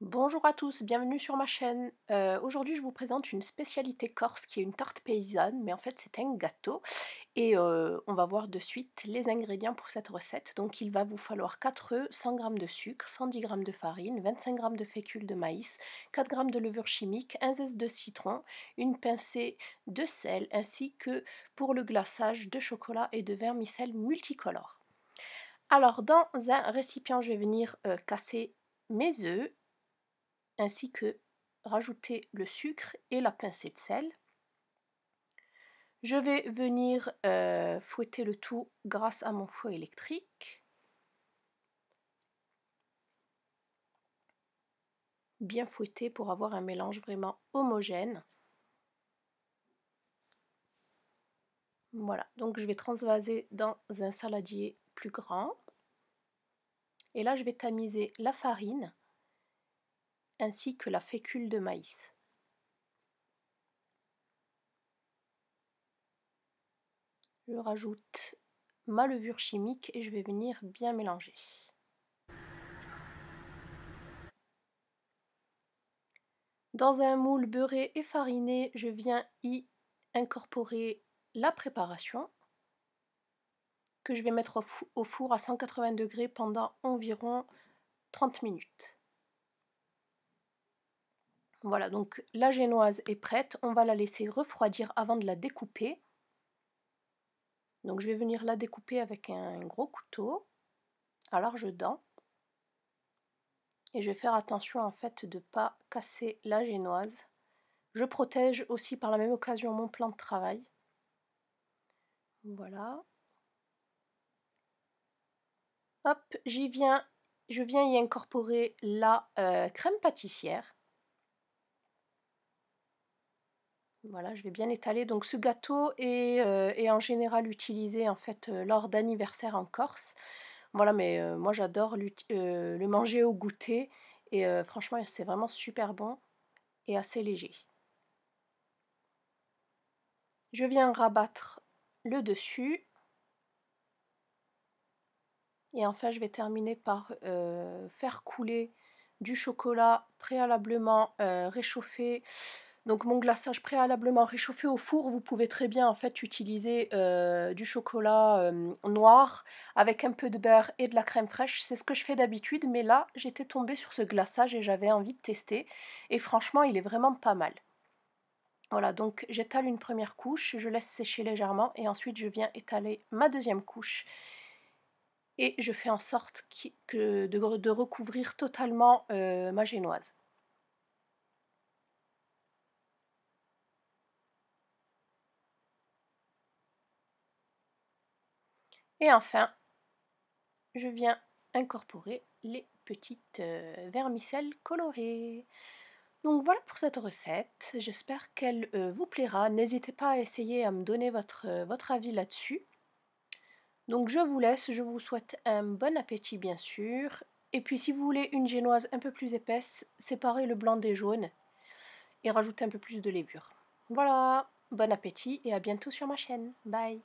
Bonjour à tous, bienvenue sur ma chaîne. Euh, aujourd'hui je vous présente une spécialité corse qui est une tarte paysanne, mais en fait c'est un gâteau. Et euh, on va voir de suite les ingrédients pour cette recette. Donc il va vous falloir 4 œufs, 100 g de sucre, 110 g de farine, 25 g de fécule de maïs, 4 g de levure chimique, un zeste de citron, une pincée de sel, ainsi que pour le glaçage de chocolat et de vermicelle multicolore. Alors dans un récipient je vais venir euh, casser mes œufs ainsi que rajouter le sucre et la pincée de sel. Je vais venir euh, fouetter le tout grâce à mon fouet électrique. Bien fouetter pour avoir un mélange vraiment homogène. Voilà, donc je vais transvaser dans un saladier plus grand. Et là, je vais tamiser la farine ainsi que la fécule de maïs. Je rajoute ma levure chimique et je vais venir bien mélanger. Dans un moule beurré et fariné, je viens y incorporer la préparation que je vais mettre au four à 180 degrés pendant environ 30 minutes. Voilà, donc la génoise est prête. On va la laisser refroidir avant de la découper. Donc je vais venir la découper avec un gros couteau à large dent. Et je vais faire attention en fait de ne pas casser la génoise. Je protège aussi par la même occasion mon plan de travail. Voilà. Hop, j'y viens. Je viens y incorporer la euh, crème pâtissière. Voilà, je vais bien étaler. Donc ce gâteau est, euh, en général utilisé en fait euh, lors d'anniversaires en Corse. Voilà, mais euh, moi j'adore le manger au goûter et franchement c'est vraiment super bon et assez léger. Je viens rabattre le dessus. Et enfin, je vais terminer par faire couler du chocolat préalablement réchauffé donc mon glaçage préalablement réchauffé au four, vous pouvez très bien en fait utiliser euh, du chocolat euh, noir avec un peu de beurre et de la crème fraîche. C'est ce que je fais d'habitude, mais là j'étais tombée sur ce glaçage et j'avais envie de tester. Et franchement, il est vraiment pas mal. Voilà, donc j'étale une première couche, je laisse sécher légèrement et ensuite je viens étaler ma deuxième couche et je fais en sorte que de, recouvrir totalement euh, ma génoise. Et enfin, je viens incorporer les petites euh, vermicelles colorées. Donc voilà pour cette recette, j'espère qu'elle euh, vous plaira. N'hésitez pas à essayer à me donner votre, euh, votre avis là-dessus. Donc je vous laisse, je vous souhaite un bon appétit bien sûr. Et puis si vous voulez une génoise un peu plus épaisse, séparez le blanc des jaunes et rajoutez un peu plus de levure. Voilà, bon appétit et à bientôt sur ma chaîne. Bye